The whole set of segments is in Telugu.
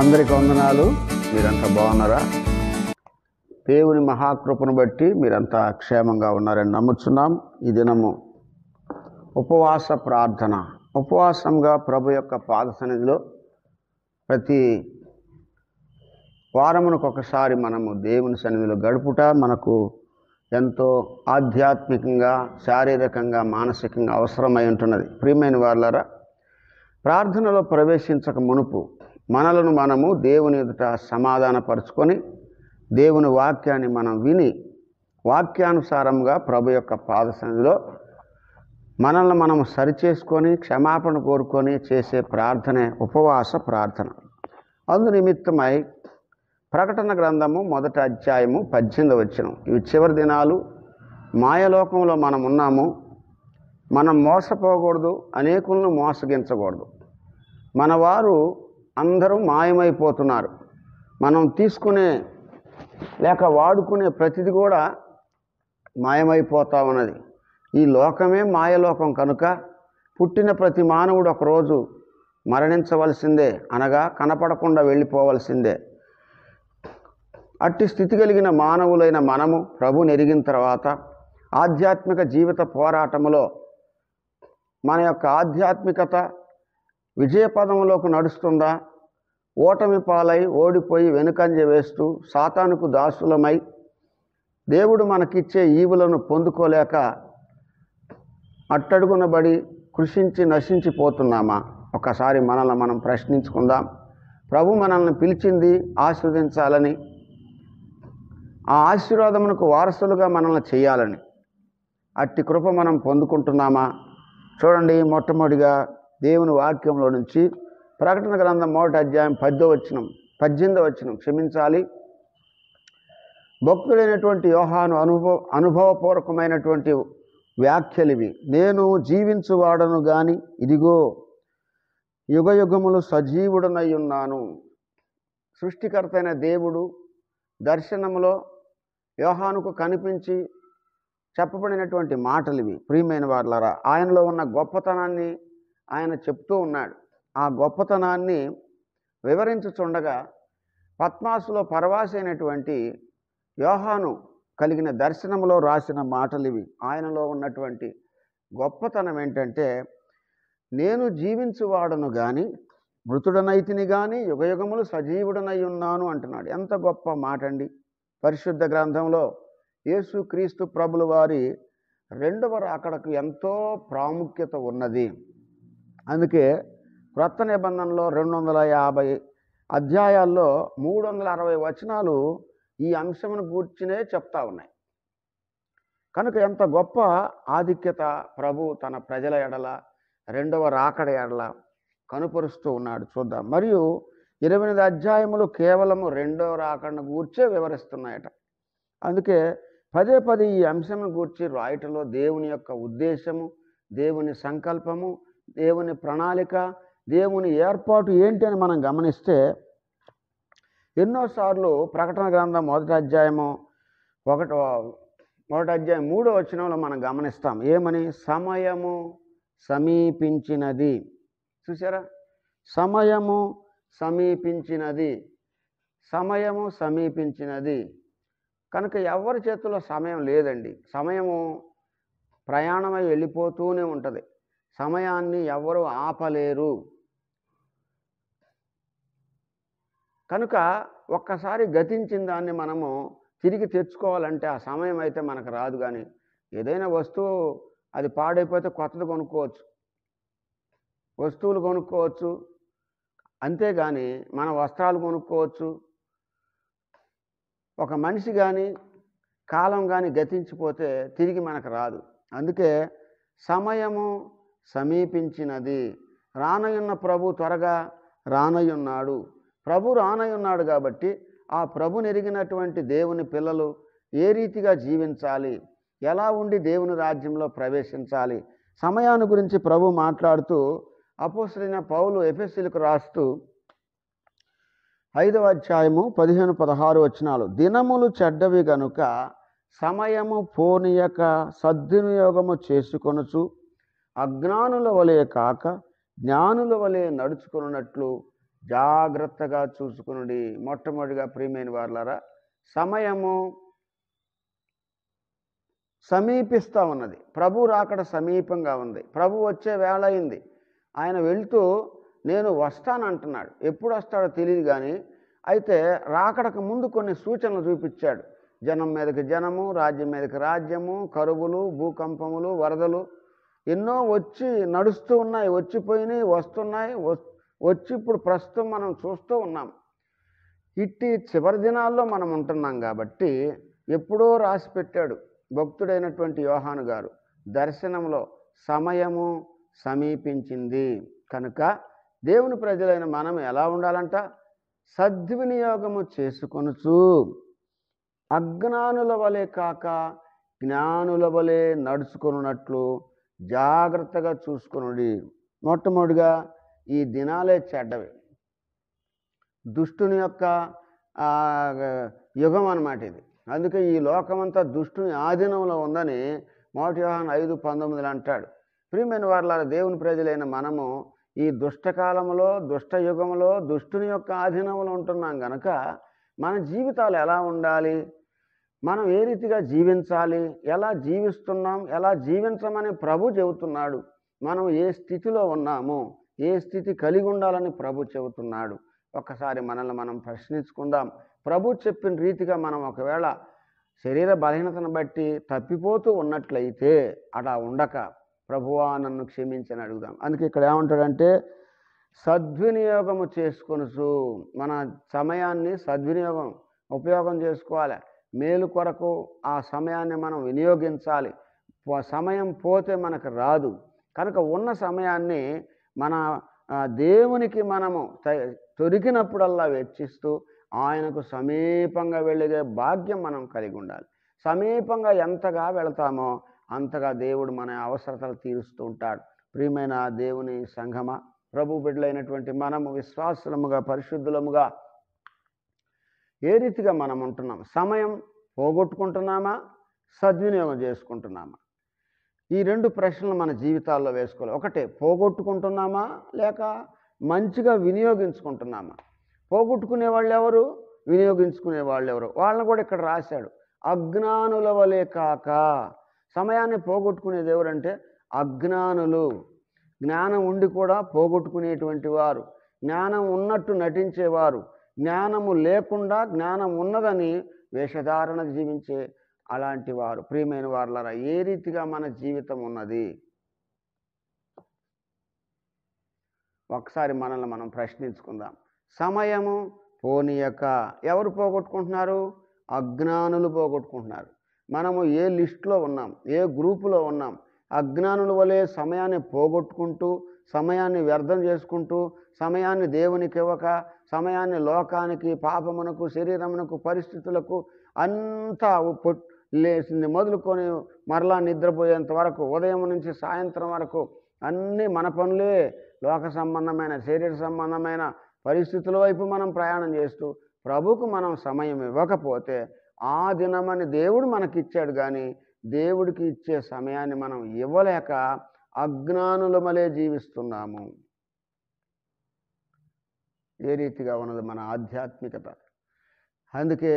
అందరికి వందనాలు మీరంతా బాగున్నారా దేవుని మహాకృపను బట్టి మీరంతా క్షేమంగా ఉన్నారని నమ్ముచున్నాం ఈ దినము ఉపవాస ప్రార్థన ఉపవాసంగా ప్రభు యొక్క పాదసన్నిధిలో ప్రతి వారమునకు ఒకసారి మనము దేవుని సన్నిధిలో గడుపుట మనకు ఎంతో ఆధ్యాత్మికంగా శారీరకంగా మానసికంగా అవసరమై ఉంటున్నది ప్రియమైన వాళ్ళరా ప్రార్థనలో ప్రవేశించక మునుపు మనలను మనము దేవుని ఎదుట సమాధానపరుచుకొని దేవుని వాక్యాన్ని మనం విని వాక్యానుసారంగా ప్రభు యొక్క పాదశనిలో మనల్ని మనం సరిచేసుకొని క్షమాపణ కోరుకొని చేసే ప్రార్థనే ఉపవాస ప్రార్థన అందు నిమిత్తమై ప్రకటన గ్రంథము మొదట అధ్యాయము పద్దెనిమిది వచ్చిన ఇవి చివరి దినాలు మాయలోకంలో మనం ఉన్నాము మనం మోసపోకూడదు అనేకులను మోసగించకూడదు మన వారు అందరూ మాయమైపోతున్నారు మనం తీసుకునే లేక వాడుకునే ప్రతిది కూడా మాయమైపోతా ఉన్నది ఈ లోకమే మాయలోకం కనుక పుట్టిన ప్రతి మానవుడు ఒకరోజు మరణించవలసిందే అనగా కనపడకుండా వెళ్ళిపోవలసిందే అట్టి స్థితి కలిగిన మానవులైన మనము ప్రభు నెరిగిన తర్వాత ఆధ్యాత్మిక జీవిత పోరాటంలో మన యొక్క ఆధ్యాత్మికత విజయపదంలోకి నడుస్తుందా ఓటమి పాలై ఓడిపోయి వెనుకంజ వేస్తూ సాతానుకు దాసులమై దేవుడు మనకిచ్చే ఈవులను పొందుకోలేక అట్టడుగునబడి కృషించి నశించిపోతున్నామా ఒకసారి మనల్ని మనం ప్రశ్నించుకుందాం ప్రభు మనల్ని పిలిచింది ఆస్వాదించాలని ఆ ఆశీర్వాదమునకు వారసులుగా మనల్ని చేయాలని అట్టి కృప మనం పొందుకుంటున్నామా చూడండి మొట్టమొదటిగా దేవుని వాక్యంలో నుంచి ప్రకటన గ్రంథం మొదటి అధ్యాయం పద్దో వచ్చినం పద్దెనిమిదో వచ్చినం క్షమించాలి భక్తుడైనటువంటి యోహాను అనుభవ అనుభవపూర్వకమైనటువంటి వ్యాఖ్యలివి నేను జీవించువాడను గాని ఇదిగో యుగయుగములు సజీవుడనై ఉన్నాను సృష్టికర్తైన దేవుడు దర్శనములో యోహానుకు కనిపించి చెప్పబడినటువంటి మాటలు ఇవి ప్రియమైన వాళ్ళరా ఆయనలో ఉన్న గొప్పతనాన్ని ఆయన చెప్తూ ఉన్నాడు ఆ గొప్పతనాన్ని వివరించుచుండగా పద్మాసులో పరవాసైనటువంటి యోహాను కలిగిన దర్శనంలో రాసిన మాటలు ఇవి ఆయనలో ఉన్నటువంటి గొప్పతనం ఏంటంటే నేను జీవించువాడను కానీ మృతుడనైతిని కానీ యుగయుగములు సజీవుడనై ఉన్నాను అంటున్నాడు ఎంత గొప్ప మాట అండి పరిశుద్ధ గ్రంథంలో యేసుక్రీస్తు ప్రభులు వారి రెండవ రాకడకు ఎంతో ప్రాముఖ్యత ఉన్నది అందుకే క్రొత్త నిబంధనలో రెండు వందల యాభై అధ్యాయాల్లో మూడు వందల అరవై వచనాలు ఈ అంశమును గూర్చినే చెప్తా ఉన్నాయి కనుక ఎంత గొప్ప ఆధిక్యత ప్రభు తన ప్రజల ఎడల రెండవ రాకడ ఎడల కనుపరుస్తూ ఉన్నాడు చూద్దాం మరియు ఇరవై ఎనిమిది అధ్యాయములు కేవలము రెండవ రాకడను గూర్చే వివరిస్తున్నాయట అందుకే పదే పదే ఈ అంశం గూర్చి రాయటంలో దేవుని యొక్క ఉద్దేశము దేవుని సంకల్పము దేవుని ప్రణాళిక దేవుని ఏర్పాటు ఏంటి అని మనం గమనిస్తే ఎన్నోసార్లు ప్రకటన గ్రంథం మొదటి అధ్యాయము ఒకటి మొదటి అధ్యాయం మూడో వచ్చినంలో మనం గమనిస్తాం ఏమని సమయము సమీపించినది చూసారా సమయము సమీపించినది సమయము సమీపించినది కనుక ఎవరి చేతిలో సమయం లేదండి సమయము ప్రయాణమై వెళ్ళిపోతూనే ఉంటుంది సమయాన్ని ఎవరు ఆపలేరు కనుక ఒక్కసారి గతించిన దాన్ని మనము తిరిగి తెచ్చుకోవాలంటే ఆ సమయం అయితే మనకు రాదు కానీ ఏదైనా వస్తువు అది పాడైపోతే కొత్తది కొనుక్కోవచ్చు వస్తువులు కొనుక్కోవచ్చు అంతేగాని మన వస్త్రాలు కొనుక్కోవచ్చు ఒక మనిషి కానీ కాలం కానీ గతించిపోతే తిరిగి మనకు రాదు అందుకే సమయము సమీపించినది రానయున్న ప్రభు త్వరగా రానయున్నాడు ప్రభు రానయున్నాడు కాబట్టి ఆ ప్రభు నెరిగినటువంటి దేవుని పిల్లలు ఏ రీతిగా జీవించాలి ఎలా ఉండి దేవుని రాజ్యంలో ప్రవేశించాలి సమయాన్ని గురించి ప్రభు మాట్లాడుతూ అపోసరైన పౌలు ఎఫెస్సీలకు రాస్తూ ఐదవ అధ్యాయము పదిహేను పదహారు వచ్చినాలు దినములు చెడ్డవి గనుక సమయము పోనీయక సద్వినియోగము చేసుకొనుచు అజ్ఞానుల వలె కాక జ్ఞానుల వలె నడుచుకున్నట్లు జాగ్రత్తగా చూసుకుని మొట్టమొదటిగా ప్రియమైన వారులారా సమయము సమీపిస్తూ ఉన్నది ప్రభు రాకడ సమీపంగా ఉంది ప్రభు వచ్చే వేళ అయింది ఆయన వెళ్తూ నేను వస్తానంటున్నాడు ఎప్పుడు వస్తాడో తెలియదు కానీ అయితే రాకడకు ముందు కొన్ని సూచనలు చూపించాడు జనం మీదకి జనము రాజ్యం మీదకి రాజ్యము కరువులు భూకంపములు వరదలు ఎన్నో వచ్చి నడుస్తూ ఉన్నాయి వచ్చిపోయినాయి వస్తున్నాయి వచ్చి ఇప్పుడు ప్రస్తుతం మనం చూస్తూ ఉన్నాం ఇట్టి చివరి దినాల్లో మనం ఉంటున్నాం కాబట్టి ఎప్పుడో రాసి పెట్టాడు భక్తుడైనటువంటి యోహాను గారు దర్శనంలో సమయము సమీపించింది కనుక దేవుని ప్రజలైన మనం ఎలా ఉండాలంట సద్వినియోగము చేసుకొనుచు అజ్ఞానుల వలె కాక జ్ఞానుల వలె నడుచుకున్నట్లు జాగ్రత్తగా చూసుకునుడి మొట్టమొదటిగా ఈ దినాలే చెడ్డవి దుష్టుని యొక్క యుగం అన్నమాట ఇది అందుకే ఈ లోకమంతా దుష్టుని ఆధీనంలో ఉందని మోటివాహన్ ఐదు పంతొమ్మిదిలో అంటాడు ప్రియమైన వార్ల దేవుని ప్రజలైన మనము ఈ దుష్టకాలంలో యుగంలో దుష్టుని యొక్క ఆధీనంలో ఉంటున్నాం గనక మన జీవితాలు ఎలా ఉండాలి మనం ఏ రీతిగా జీవించాలి ఎలా జీవిస్తున్నాం ఎలా జీవించమని ప్రభు చెబుతున్నాడు మనం ఏ స్థితిలో ఉన్నామో ఏ స్థితి కలిగి ఉండాలని ప్రభు చెబుతున్నాడు ఒక్కసారి మనల్ని మనం ప్రశ్నించుకుందాం ప్రభు చెప్పిన రీతిగా మనం ఒకవేళ శరీర బలహీనతను బట్టి తప్పిపోతూ ఉన్నట్లయితే అలా ఉండక ప్రభువా నన్ను క్షమించని అడుగుదాం అందుకే ఇక్కడ ఏమంటాడంటే సద్వినియోగము చేసుకొనుసు మన సమయాన్ని సద్వినియోగం ఉపయోగం చేసుకోవాలి మేలు కొరకు ఆ సమయాన్ని మనం వినియోగించాలి సమయం పోతే మనకు రాదు కనుక ఉన్న సమయాన్ని మన దేవునికి మనము తొరికినప్పుడల్లా వెచ్చిస్తూ ఆయనకు సమీపంగా వెళ్ళగే భాగ్యం మనం కలిగి ఉండాలి సమీపంగా ఎంతగా వెళతామో అంతగా దేవుడు మన అవసరతలు తీరుస్తూ ఉంటాడు ప్రియమైన దేవుని సంఘమ ప్రభు బిడ్డలైనటువంటి మనము విశ్వాసులముగా పరిశుద్ధులముగా ఏ రీతిగా మనం ఉంటున్నాం సమయం పోగొట్టుకుంటున్నామా సద్వినియోగం చేసుకుంటున్నామా ఈ రెండు ప్రశ్నలు మన జీవితాల్లో వేసుకోవాలి ఒకటే పోగొట్టుకుంటున్నామా లేక మంచిగా వినియోగించుకుంటున్నామా పోగొట్టుకునే వాళ్ళు ఎవరు వినియోగించుకునే వాళ్ళు ఎవరు వాళ్ళని కూడా ఇక్కడ రాశాడు అజ్ఞానుల వలే కాక సమయాన్ని పోగొట్టుకునేది ఎవరంటే అజ్ఞానులు జ్ఞానం ఉండి కూడా పోగొట్టుకునేటువంటి వారు జ్ఞానం ఉన్నట్టు నటించేవారు జ్ఞానము లేకుండా జ్ఞానం ఉన్నదని వేషధారణ జీవించే అలాంటి వారు ప్రియమైన వారులరా ఏ రీతిగా మన జీవితం ఉన్నది ఒకసారి మనల్ని మనం ప్రశ్నించుకుందాం సమయము పోనీయక ఎవరు పోగొట్టుకుంటున్నారు అజ్ఞానులు పోగొట్టుకుంటున్నారు మనము ఏ లిస్టులో ఉన్నాం ఏ గ్రూపులో ఉన్నాం అజ్ఞానుల వలె సమయాన్ని పోగొట్టుకుంటూ సమయాన్ని వ్యర్థం చేసుకుంటూ సమయాన్ని దేవునికి ఇవ్వక సమయాన్ని లోకానికి పాపమునకు శరీరమునకు పరిస్థితులకు అంతా లేచింది మొదలుకొని మరలా నిద్రపోయేంత వరకు ఉదయం నుంచి సాయంత్రం వరకు అన్నీ మన పనులే లోక సంబంధమైన శరీర సంబంధమైన పరిస్థితుల వైపు మనం ప్రయాణం చేస్తూ ప్రభుకు మనం సమయం ఇవ్వకపోతే ఆ దినమని దేవుడు మనకిచ్చాడు కానీ దేవుడికి ఇచ్చే సమయాన్ని మనం ఇవ్వలేక అజ్ఞానుల జీవిస్తున్నాము ఏ రీతిగా ఉన్నది మన ఆధ్యాత్మికత అందుకే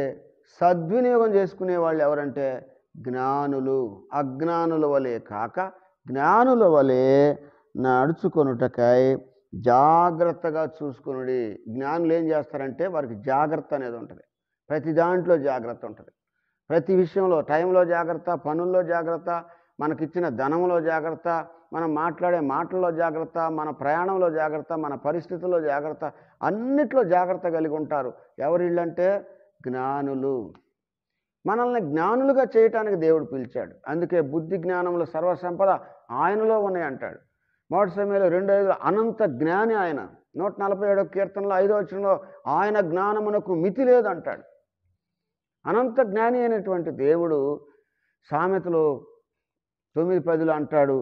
సద్వినియోగం చేసుకునే వాళ్ళు ఎవరంటే జ్ఞానులు అజ్ఞానుల వలె కాక జ్ఞానుల వలె నడుచుకొనుటకై జాగ్రత్తగా చూసుకుని జ్ఞానులు ఏం చేస్తారంటే వారికి జాగ్రత్త అనేది ఉంటుంది ప్రతి దాంట్లో జాగ్రత్త ఉంటుంది ప్రతి విషయంలో టైంలో జాగ్రత్త పనుల్లో జాగ్రత్త మనకిచ్చిన ధనంలో జాగ్రత్త మనం మాట్లాడే మాటల్లో జాగ్రత్త మన ప్రయాణంలో జాగ్రత్త మన పరిస్థితుల్లో జాగ్రత్త అన్నిట్లో జాగ్రత్త కలిగి ఉంటారు ఎవరిళ్ళంటే జ్ఞానులు మనల్ని జ్ఞానులుగా చేయటానికి దేవుడు పిలిచాడు అందుకే బుద్ధి జ్ఞానంలో సర్వసంపద ఆయనలో ఉన్నాయి అంటాడు మొదటి సమయంలో రెండో ఐదు అనంత జ్ఞాని ఆయన నూట నలభై ఏడో కీర్తనలో ఐదో వచ్చినలో ఆయన జ్ఞానమునకు మితి లేదంటాడు అనంత జ్ఞాని అయినటువంటి దేవుడు సామెతలు తొమ్మిది పదిలు అంటాడు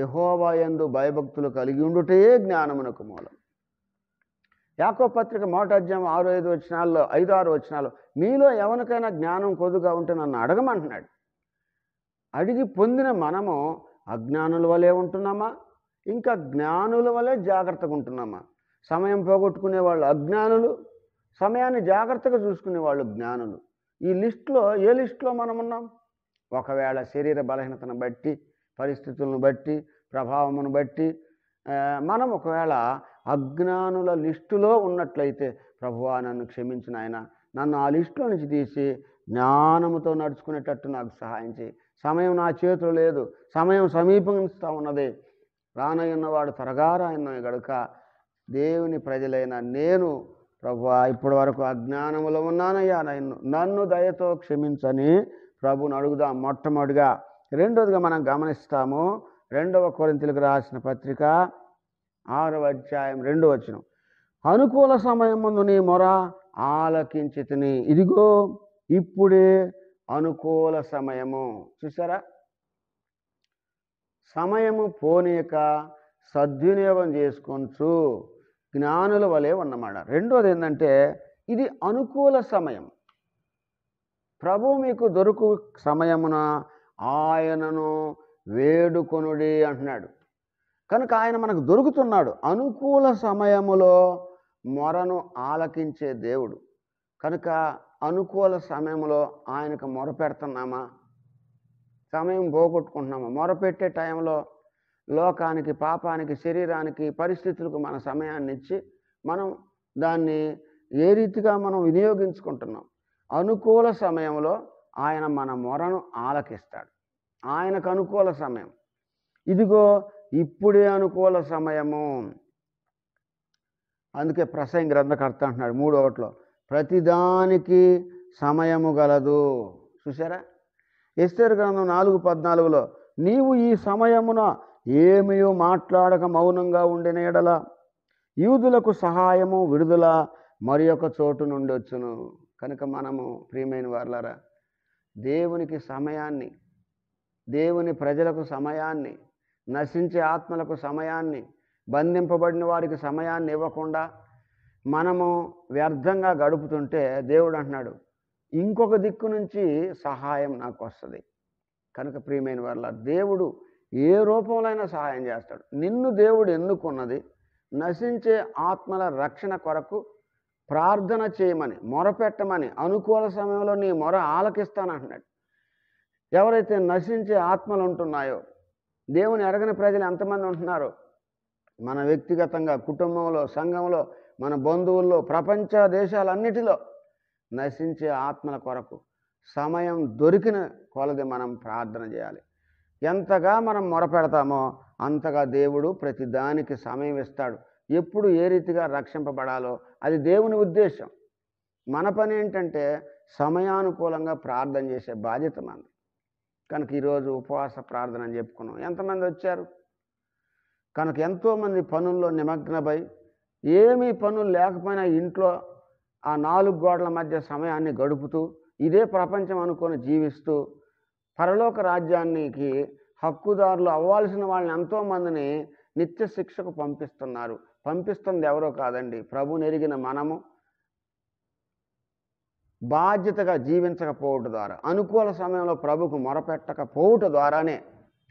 యహోవాయందు భయభక్తులు కలిగి ఉండుటే జ్ఞానమునకు మూలం యాకో పత్రిక మొదటి అధ్యాయం ఆరు ఐదు వచనాల్లో ఐదు ఆరు వచనాల్లో మీలో ఎవరికైనా జ్ఞానం కొద్దుగా ఉంటే నన్ను అడగమంటున్నాడు అడిగి పొందిన మనము అజ్ఞానుల వలె ఉంటున్నామా ఇంకా జ్ఞానుల వలె జాగ్రత్తగా ఉంటున్నామా సమయం పోగొట్టుకునే వాళ్ళు అజ్ఞానులు సమయాన్ని జాగ్రత్తగా చూసుకునే వాళ్ళు జ్ఞానులు ఈ లిస్ట్లో ఏ లిస్ట్లో మనం ఉన్నాం ఒకవేళ శరీర బలహీనతను బట్టి పరిస్థితులను బట్టి ప్రభావమును బట్టి మనం ఒకవేళ అజ్ఞానుల లిస్టులో ఉన్నట్లయితే ప్రభువా నన్ను క్షమించిన ఆయన నన్ను ఆ లిస్టులో నుంచి తీసి జ్ఞానముతో నడుచుకునేటట్టు నాకు సహాయం చేయి సమయం నా చేతిలో లేదు సమయం సమీపంస్తూ ఉన్నది రానయ్యున్నవాడు త్వరగా రాయన్నాయి గడుక దేవుని ప్రజలైన నేను ప్రభు ఇప్పటి వరకు అజ్ఞానములో ఉన్నానయ్యా నన్ను దయతో క్షమించని ప్రభుని అడుగుదాం మొట్టమొదటిగా రెండోదిగా మనం గమనిస్తాము రెండవ కొరింతలకు రాసిన పత్రిక ఆరవ అధ్యాయం రెండో వచ్చిన అనుకూల సమయం ముందు నీ మొర ఆలకించితిని ఇదిగో ఇప్పుడే అనుకూల సమయము చూసారా సమయము పోనీక సద్వినియోగం చేసుకోవచ్చు జ్ఞానుల వలె ఉన్నమాట రెండోది ఏంటంటే ఇది అనుకూల సమయం ప్రభు మీకు దొరుకు సమయమున ఆయనను వేడుకొనుడి అంటున్నాడు కనుక ఆయన మనకు దొరుకుతున్నాడు అనుకూల సమయములో మొరను ఆలకించే దేవుడు కనుక అనుకూల సమయంలో ఆయనకు మొర పెడుతున్నామా సమయం పోగొట్టుకుంటున్నామా మొరపెట్టే టైంలో లోకానికి పాపానికి శరీరానికి పరిస్థితులకు మన సమయాన్ని ఇచ్చి మనం దాన్ని ఏ రీతిగా మనం వినియోగించుకుంటున్నాం అనుకూల సమయంలో ఆయన మన మొరను ఆలకిస్తాడు ఆయనకు అనుకూల సమయం ఇదిగో ఇప్పుడే అనుకూల సమయము అందుకే ప్రసంగ గ్రంథకర్త అంటున్నాడు మూడోట్లో ప్రతిదానికి సమయము గలదు చూసారా ఎస్తేరు గ్రంథం నాలుగు పద్నాలుగులో నీవు ఈ సమయమున ఏమయో మాట్లాడక మౌనంగా ఉండిన ఎడల యూదులకు సహాయము విడుదల మరి ఒక చోటు నుండి వచ్చును కనుక మనము ప్రియమైన వారులారా దేవునికి సమయాన్ని దేవుని ప్రజలకు సమయాన్ని నశించే ఆత్మలకు సమయాన్ని బంధింపబడిన వారికి సమయాన్ని ఇవ్వకుండా మనము వ్యర్థంగా గడుపుతుంటే దేవుడు అంటున్నాడు ఇంకొక దిక్కు నుంచి సహాయం నాకు వస్తుంది కనుక ప్రియమైన వల్ల దేవుడు ఏ రూపంలో సహాయం చేస్తాడు నిన్ను దేవుడు ఎన్నుకున్నది నశించే ఆత్మల రక్షణ కొరకు ప్రార్థన చేయమని మొరపెట్టమని అనుకూల సమయంలో నీ మొర ఆలకిస్తానంటున్నాడు ఎవరైతే నశించే ఆత్మలు ఉంటున్నాయో దేవుని ఎరగని ప్రజలు ఎంతమంది ఉంటున్నారు మన వ్యక్తిగతంగా కుటుంబంలో సంఘంలో మన బంధువుల్లో ప్రపంచ దేశాలన్నిటిలో నశించే ఆత్మల కొరకు సమయం దొరికిన కొలది మనం ప్రార్థన చేయాలి ఎంతగా మనం మొరపెడతామో అంతగా దేవుడు ప్రతిదానికి సమయం ఇస్తాడు ఎప్పుడు ఏ రీతిగా రక్షింపబడాలో అది దేవుని ఉద్దేశం మన పని ఏంటంటే సమయానుకూలంగా ప్రార్థన చేసే బాధ్యత మంది కనుక ఈరోజు ఉపవాస ప్రార్థన అని చెప్పుకున్నాం ఎంతమంది వచ్చారు కనుక ఎంతోమంది పనుల్లో నిమగ్నమై ఏమీ పనులు లేకపోయినా ఇంట్లో ఆ నాలుగు గోడల మధ్య సమయాన్ని గడుపుతూ ఇదే ప్రపంచం అనుకొని జీవిస్తూ పరలోక రాజ్యానికి హక్కుదారులు అవ్వాల్సిన వాళ్ళని ఎంతోమందిని నిత్య శిక్షకు పంపిస్తున్నారు పంపిస్తుంది ఎవరో కాదండి ప్రభు నెరిగిన మనము బాధ్యతగా జీవించకపోవట ద్వారా అనుకూల సమయంలో ప్రభుకు మొరపెట్టకపోవట ద్వారానే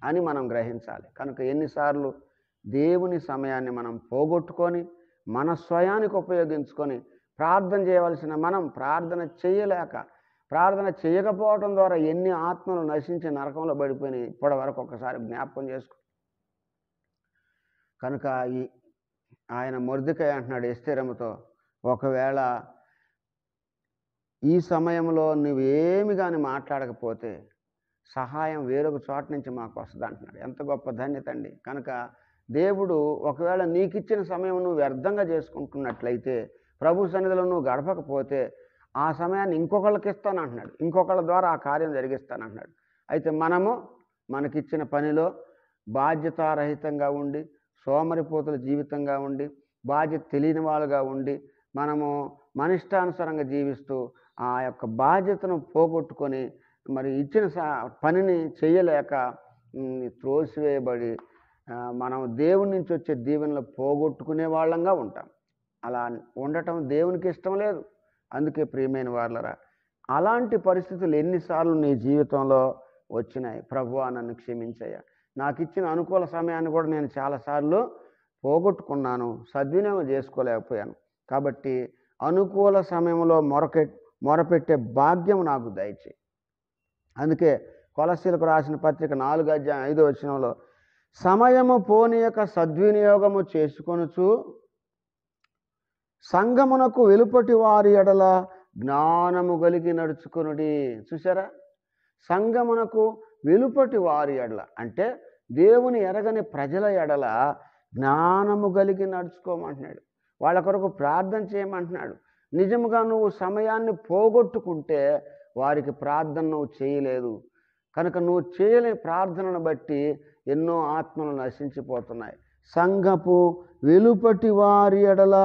అని మనం గ్రహించాలి కనుక ఎన్నిసార్లు దేవుని సమయాన్ని మనం పోగొట్టుకొని మన స్వయానికి ఉపయోగించుకొని ప్రార్థన చేయవలసిన మనం ప్రార్థన చేయలేక ప్రార్థన చేయకపోవటం ద్వారా ఎన్ని ఆత్మలు నశించి నరకంలో పడిపోయినాయి ఇప్పటి వరకు ఒకసారి జ్ఞాపకం చేసుకో కనుక ఈ ఆయన మొర్దుకాయ అంటున్నాడు ఎస్తేరమ్మతో ఒకవేళ ఈ సమయంలో నువ్వేమి కానీ మాట్లాడకపోతే సహాయం వేరొక చోట నుంచి మాకు వస్తుంది అంటున్నాడు ఎంత గొప్ప ధన్యత అండి కనుక దేవుడు ఒకవేళ నీకిచ్చిన సమయం నువ్వు వ్యర్థంగా చేసుకుంటున్నట్లయితే ప్రభు సన్నిధిలో నువ్వు గడపకపోతే ఆ సమయాన్ని ఇంకొకళ్ళకి ఇస్తాను అంటున్నాడు ఇంకొకళ్ళ ద్వారా ఆ కార్యం జరిగిస్తాను అంటున్నాడు అయితే మనము మనకిచ్చిన పనిలో బాధ్యతారహితంగా ఉండి సోమరిపోతుల జీవితంగా ఉండి బాధ్యత తెలియని వాళ్ళుగా ఉండి మనము మనిష్టానుసారంగా జీవిస్తూ ఆ యొక్క బాధ్యతను పోగొట్టుకొని మరి ఇచ్చిన పనిని చేయలేక త్రోసివేయబడి మనం దేవుని నుంచి వచ్చే దీవెనలు పోగొట్టుకునే వాళ్ళంగా ఉంటాం అలా ఉండటం దేవునికి ఇష్టం లేదు అందుకే ప్రియమైన వాళ్ళరా అలాంటి పరిస్థితులు ఎన్నిసార్లు నీ జీవితంలో వచ్చినాయి ప్రభు నన్ను క్షమించయ్యా నాకు ఇచ్చిన అనుకూల సమయాన్ని కూడా నేను చాలాసార్లు పోగొట్టుకున్నాను సద్వినియోగం చేసుకోలేకపోయాను కాబట్టి అనుకూల సమయంలో మొరకె మొరపెట్టే భాగ్యం నాకు దయచే అందుకే కొలసీలకు రాసిన పత్రిక నాలుగు అధ్యాయం ఐదో వచ్చినంలో సమయము యొక్క సద్వినియోగము చేసుకొనుచు సంగమునకు వెలుపటి వారి ఎడల జ్ఞానము కలిగి నడుచుకునుడి చూసారా సంగమునకు వెలుపటి వారి ఎడల అంటే దేవుని ఎరగని ప్రజల ఎడల జ్ఞానము కలిగి నడుచుకోమంటున్నాడు వాళ్ళ కొరకు ప్రార్థన చేయమంటున్నాడు నిజముగా నువ్వు సమయాన్ని పోగొట్టుకుంటే వారికి ప్రార్థన నువ్వు చేయలేదు కనుక నువ్వు చేయలేని ప్రార్థనను బట్టి ఎన్నో ఆత్మలు నశించిపోతున్నాయి సంఘపు వెలుపటి వారి ఎడల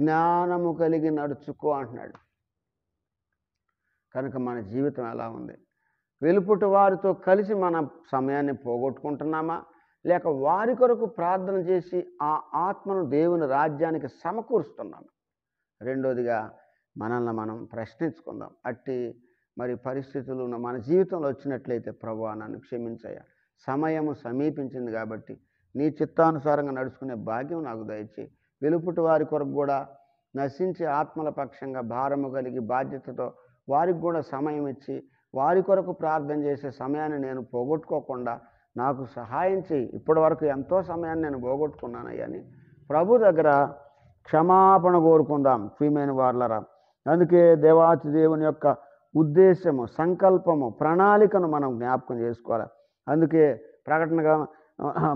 జ్ఞానము కలిగి నడుచుకో అంటున్నాడు కనుక మన జీవితం ఎలా ఉంది వెలుపుట వారితో కలిసి మన సమయాన్ని పోగొట్టుకుంటున్నామా లేక వారి కొరకు ప్రార్థన చేసి ఆ ఆత్మను దేవుని రాజ్యానికి సమకూరుస్తున్నాము రెండోదిగా మనల్ని మనం ప్రశ్నించుకుందాం అట్టి మరి పరిస్థితులు మన జీవితంలో వచ్చినట్లయితే ప్రభు నన్ను క్షమించయ్యా సమయము సమీపించింది కాబట్టి నీ చిత్తానుసారంగా నడుచుకునే భాగ్యం నాకు దయచి వెలుపుటి వారి కొరకు కూడా నశించే ఆత్మల పక్షంగా భారము కలిగి బాధ్యతతో వారికి కూడా సమయం ఇచ్చి వారి కొరకు ప్రార్థన చేసే సమయాన్ని నేను పోగొట్టుకోకుండా నాకు సహాయం చేయి ఇప్పటి వరకు ఎంతో సమయాన్ని నేను పోగొట్టుకున్నానయ్యా అని ప్రభు దగ్గర క్షమాపణ కోరుకుందాం ప్రియమైన వార్లరా అందుకే దేవాతి దేవుని యొక్క ఉద్దేశము సంకల్పము ప్రణాళికను మనం జ్ఞాపకం చేసుకోవాలి అందుకే ప్రకటనగా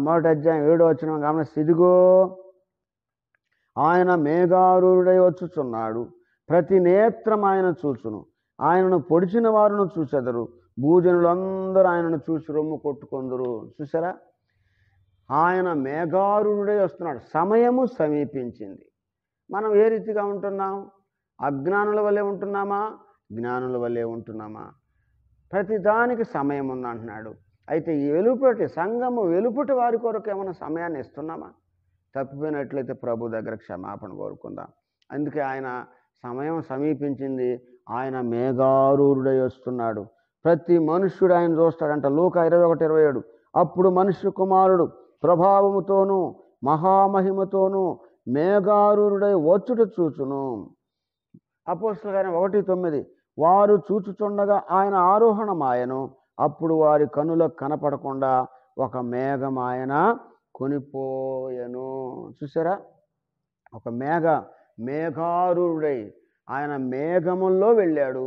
మొదటి అధ్యాయం ఏడో వచ్చిన గమనిస్తే సిదిగో ఆయన మేఘారూరుడై వచ్చుచున్నాడు ప్రతి నేత్రం ఆయన చూచును ఆయనను పొడిచిన వారును చూసెదరు భూజనులందరూ ఆయనను చూసి రొమ్ము కొట్టుకుందరు చూసారా ఆయన మేఘారుడే వస్తున్నాడు సమయము సమీపించింది మనం ఏ రీతిగా ఉంటున్నాం అజ్ఞానుల వల్లే ఉంటున్నామా జ్ఞానుల వల్లే ఉంటున్నామా ప్రతిదానికి సమయం ఉందంటున్నాడు అయితే ఈ వెలుపటి సంఘము వెలుపటి వారి కొరకు ఏమైనా సమయాన్ని ఇస్తున్నామా తప్పిపోయినట్లయితే ప్రభు దగ్గర క్షమాపణ కోరుకుందాం అందుకే ఆయన సమయం సమీపించింది ఆయన మేఘారూరుడై వస్తున్నాడు ప్రతి మనుష్యుడు ఆయన చూస్తాడంట లూక ఇరవై ఒకటి ఇరవై ఏడు అప్పుడు మనుష్య కుమారుడు ప్రభావముతోనూ మహామహిమతోనూ మేఘారూరుడై వచ్చుట చూచును అపోస్తులు కానీ ఒకటి తొమ్మిది వారు చూచుచుండగా ఆయన ఆరోహణమాయను అప్పుడు వారి కనుల కనపడకుండా ఒక మేఘం ఆయన కొనిపోయెను చూసారా ఒక మేఘ మేఘారుడై ఆయన మేఘముల్లో వెళ్ళాడు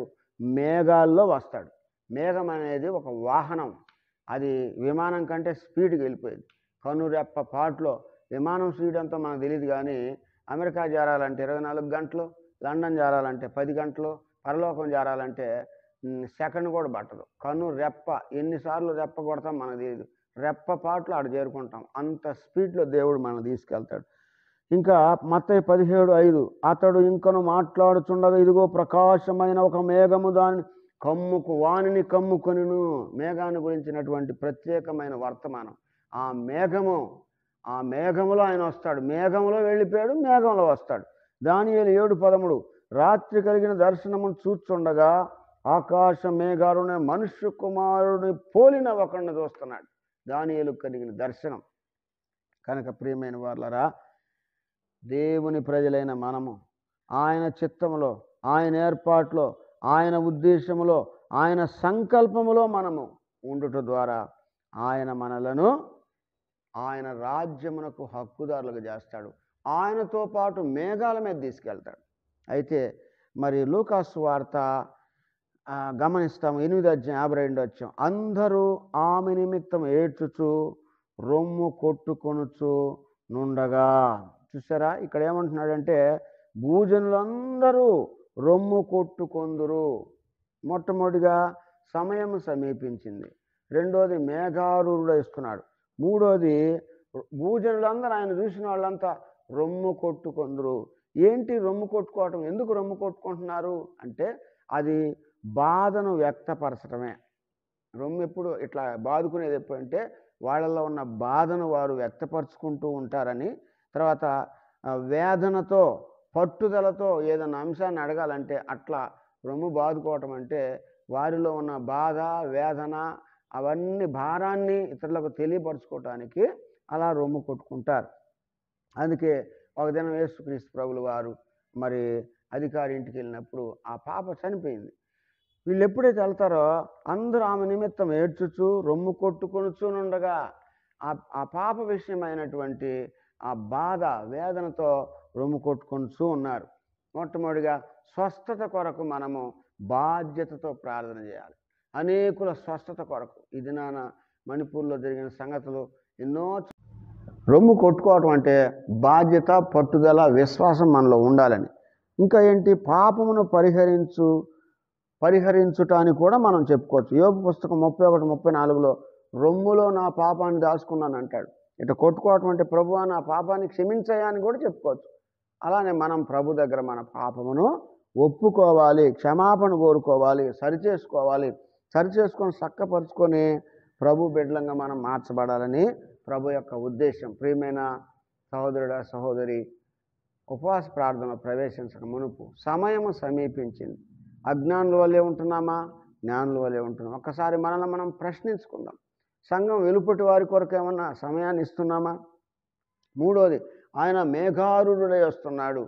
మేఘాల్లో వస్తాడు మేఘం అనేది ఒక వాహనం అది విమానం కంటే స్పీడ్కి వెళ్ళిపోయింది కనురెప్ప పాటలో విమానం స్పీడ్ అంతా మనకు తెలియదు కానీ అమెరికా చేరాలంటే ఇరవై నాలుగు గంటలు లండన్ చేరాలంటే పది గంటలు పరలోకం చేరాలంటే సెకండ్ కూడా పట్టదు కను రెప్ప ఎన్నిసార్లు రెప్ప కొడతాం మనకు తెలియదు రెప్ప పాటలు ఆడ చేరుకుంటాం అంత స్పీడ్లో దేవుడు మనం తీసుకెళ్తాడు ఇంకా మత్తయ్య పదిహేడు ఐదు అతడు ఇంకను మాట్లాడుచుండగా ఇదిగో ప్రకాశమైన ఒక మేఘము దాని కమ్ముకు వాణిని కమ్ముకొనిను మేఘాన్ని గురించినటువంటి ప్రత్యేకమైన వర్తమానం ఆ మేఘము ఆ మేఘములో ఆయన వస్తాడు మేఘంలో వెళ్ళిపోయాడు మేఘంలో వస్తాడు దాని ఏడు పదముడు రాత్రి కలిగిన దర్శనమును చూచుండగా ఆకాశ మేఘారునే మనుష్య కుమారుని పోలిన ఒకరిని చూస్తున్నాడు దాని కలిగిన దర్శనం కనుక ప్రియమైన వాళ్ళరా దేవుని ప్రజలైన మనము ఆయన చిత్తంలో ఆయన ఏర్పాట్లో ఆయన ఉద్దేశములో ఆయన సంకల్పములో మనము ఉండుట ద్వారా ఆయన మనలను ఆయన రాజ్యమునకు హక్కుదారులకు చేస్తాడు ఆయనతో పాటు మేఘాల మీద తీసుకెళ్తాడు అయితే మరి లూకాస్ వార్త గమనిస్తాము ఎనిమిది అధ్యాయం యాభై రెండు వచ్చాం అందరూ ఆమె నిమిత్తం ఏడ్చుచు రొమ్ము కొట్టుకొనుచు నుండగా చూసారా ఇక్కడ ఏమంటున్నాడంటే భూజనులందరూ రొమ్ము కొట్టుకొందురు మొట్టమొదటిగా సమయం సమీపించింది రెండోది మేఘారుడు ఇస్తున్నాడు మూడోది భూజనులందరూ ఆయన చూసిన వాళ్ళంతా రొమ్ము కొట్టుకొందరు ఏంటి రొమ్ము కొట్టుకోవటం ఎందుకు రొమ్ము కొట్టుకుంటున్నారు అంటే అది బాధను వ్యక్తపరచడమే రొమ్ము ఎప్పుడు ఇట్లా బాదుకునేది ఎప్పుడంటే వాళ్ళల్లో ఉన్న బాధను వారు వ్యక్తపరుచుకుంటూ ఉంటారని తర్వాత వేదనతో పట్టుదలతో ఏదైనా అంశాన్ని అడగాలంటే అట్లా రొమ్ము బాదుకోవటం అంటే వారిలో ఉన్న బాధ వేదన అవన్నీ భారాన్ని ఇతరులకు తెలియపరచుకోవటానికి అలా రొమ్ము కొట్టుకుంటారు అందుకే ఒక దినం యేసుక్రీస్తు ప్రభులు వారు మరి అధికారి ఇంటికి వెళ్ళినప్పుడు ఆ పాప చనిపోయింది వీళ్ళు ఎప్పుడైతే వెళ్తారో అందరూ ఆమె నిమిత్తం ఏడ్చుచు రొమ్ము కొట్టుకొనుచునుండగా ఆ పాప విషయమైనటువంటి ఆ బాధ వేదనతో రొమ్ము కొట్టుకుంటూ ఉన్నారు మొట్టమొదటిగా స్వస్థత కొరకు మనము బాధ్యతతో ప్రార్థన చేయాలి అనేకుల స్వస్థత కొరకు ఇది నాన్న మణిపూర్లో జరిగిన సంగతులు ఎన్నో రొమ్ము కొట్టుకోవటం అంటే బాధ్యత పట్టుదల విశ్వాసం మనలో ఉండాలని ఇంకా ఏంటి పాపమును పరిహరించు పరిహరించుట అని కూడా మనం చెప్పుకోవచ్చు యోగ పుస్తకం ముప్పై ఒకటి ముప్పై నాలుగులో రొమ్ములో నా పాపాన్ని దాచుకున్నాను అంటాడు ఇటు కొట్టుకోవటం అంటే ప్రభు నా పాపాన్ని క్షమించయా అని కూడా చెప్పుకోవచ్చు అలానే మనం ప్రభు దగ్గర మన పాపమును ఒప్పుకోవాలి క్షమాపణ కోరుకోవాలి సరిచేసుకోవాలి సరిచేసుకొని చక్కపరుచుకొని ప్రభు బిడ్డలంగా మనం మార్చబడాలని ప్రభు యొక్క ఉద్దేశం ప్రియమైన సహోదరుడ సహోదరి ఉపవాస ప్రార్థన ప్రవేశించక మునుపు సమయం సమీపించింది అజ్ఞానుల వల్లే ఉంటున్నామా జ్ఞానుల వల్లే ఉంటున్నాం ఒక్కసారి మనల్ని మనం ప్రశ్నించుకుందాం సంఘం వెలుపటి వారి కొరకు ఏమన్నా సమయాన్ని ఇస్తున్నామా మూడోది ఆయన మేఘారుడై వస్తున్నాడు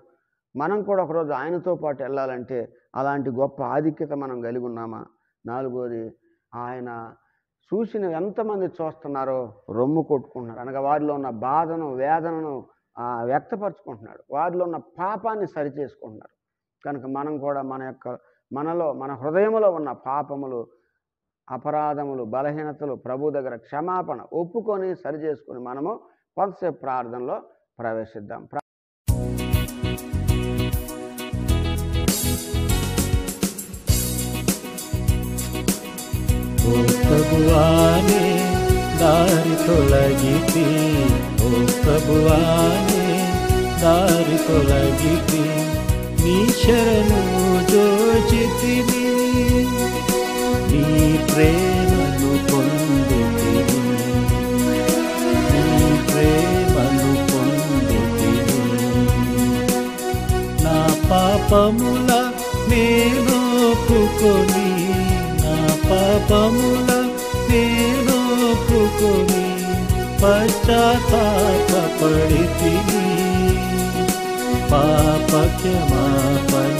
మనం కూడా ఒకరోజు ఆయనతో పాటు వెళ్ళాలంటే అలాంటి గొప్ప ఆధిక్యత మనం కలిగి ఉన్నామా నాలుగోది ఆయన చూసిన ఎంతమంది చూస్తున్నారో రొమ్ము కొట్టుకుంటున్నారు అనగా వారిలో ఉన్న బాధను వేదనను వ్యక్తపరచుకుంటున్నాడు వారిలో ఉన్న పాపాన్ని సరిచేసుకుంటున్నారు కనుక మనం కూడా మన యొక్క మనలో మన హృదయంలో ఉన్న పాపములు అపరాధములు బలహీనతలు ప్రభు దగ్గర క్షమాపణ ఒప్పుకొని సరి చేసుకుని మనము కొంతసేపు ప్రార్థనలో ప్రవేశిద్దాం ప్రభువాని దారి దారి నీ శరణు ప్రేమను పొందితి ప్రేమను పొందితి నా పాపముల నేను ఒప్పుకొని నా పాపముల నేను ఒప్పుకొని పాప క్షమాపణ